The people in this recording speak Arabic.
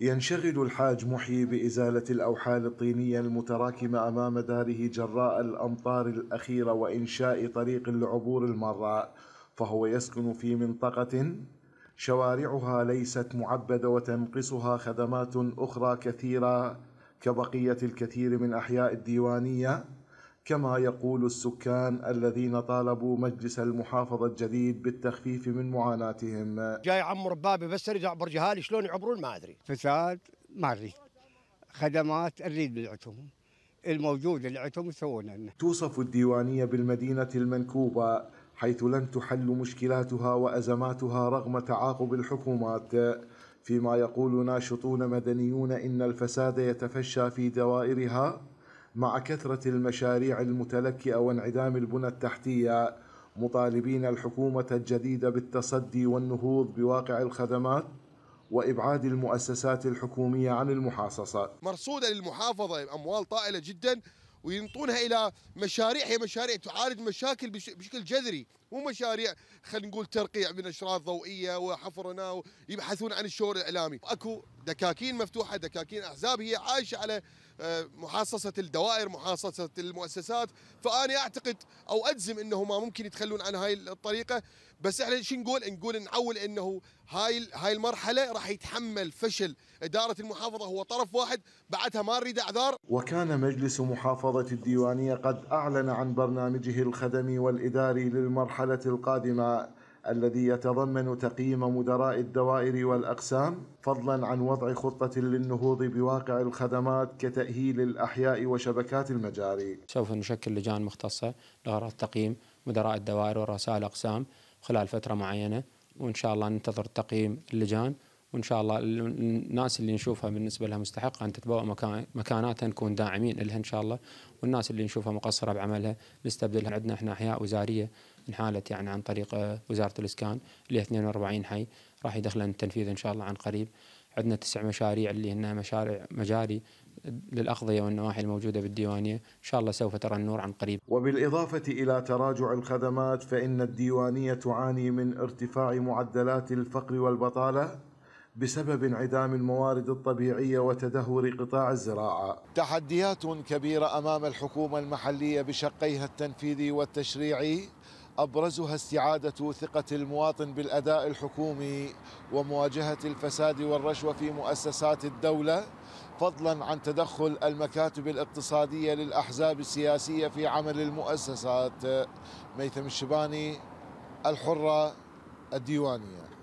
ينشغل الحاج محيي بإزالة الأوحال الطينية المتراكمة أمام داره جراء الأمطار الأخيرة وإنشاء طريق لعبور المراء فهو يسكن في منطقة شوارعها ليست معبدة وتنقصها خدمات أخرى كثيرة كبقية الكثير من أحياء الديوانية كما يقول السكان الذين طالبوا مجلس المحافظة الجديد بالتخفيف من معاناتهم جاي عمر بابي بس اريد اعبر جهالي شلون يعبرون ما ادري فساد ما اريد خدمات اريد بالعتم الموجود اللي عندهم يسوونه توصف الديوانية بالمدينة المنكوبة حيث لن تحل مشكلاتها وأزماتها رغم تعاقب الحكومات فيما يقول ناشطون مدنيون إن الفساد يتفشى في دوائرها مع كثرة المشاريع المتلكئة وانعدام البنى التحتية مطالبين الحكومة الجديدة بالتصدي والنهوض بواقع الخدمات وإبعاد المؤسسات الحكومية عن المحاصصة مرصودة للمحافظة أموال طائلة جدا وينطونها الى مشاريع هي مشاريع تعالج مشاكل بشكل جذري مو مشاريع خلينا نقول ترقيع من اشراف ضوئيه وحفرنا ويبحثون عن الشور الاعلامي اكو دكاكين مفتوحه دكاكين احزاب هي عايشه على آه، محاصصه الدوائر محاصصه المؤسسات فانا اعتقد او اجزم انهم ممكن يتخلون عن هاي الطريقه بس احنا شو نقول نقول نعول انه هاي هاي المرحله راح يتحمل فشل اداره المحافظه هو طرف واحد بعدها ما نريد اعذار وكان مجلس محافظه الديوانيه قد اعلن عن برنامجه الخدمي والاداري للمرحله القادمه الذي يتضمن تقييم مدراء الدوائر والاقسام فضلا عن وضع خطه للنهوض بواقع الخدمات كتاهيل الاحياء وشبكات المجاري. سوف نشكل لجان مختصه لغرض تقييم مدراء الدوائر ورؤساء الاقسام خلال فتره معينه وان شاء الله ننتظر تقييم اللجان وان شاء الله الناس اللي نشوفها بالنسبه لها مستحقه ان تتبوأ مكاناتها نكون داعمين لها ان شاء الله والناس اللي نشوفها مقصره بعملها نستبدلها عندنا احنا احياء وزاريه انحالت يعني عن طريق آه، وزاره الاسكان اللي 42 حي راح يدخلن التنفيذ ان شاء الله عن قريب عندنا تسع مشاريع اللي هنا مشاريع مجاري للأقضية والنواحي الموجودة بالديوانية إن شاء الله سوف ترى النور عن قريب وبالإضافة إلى تراجع الخدمات فإن الديوانية تعاني من ارتفاع معدلات الفقر والبطالة بسبب انعدام الموارد الطبيعية وتدهور قطاع الزراعة تحديات كبيرة أمام الحكومة المحلية بشقيها التنفيذي والتشريعي أبرزها استعادة ثقة المواطن بالأداء الحكومي ومواجهة الفساد والرشوة في مؤسسات الدولة فضلا عن تدخل المكاتب الاقتصادية للأحزاب السياسية في عمل المؤسسات ميثم الشباني الحرة الديوانية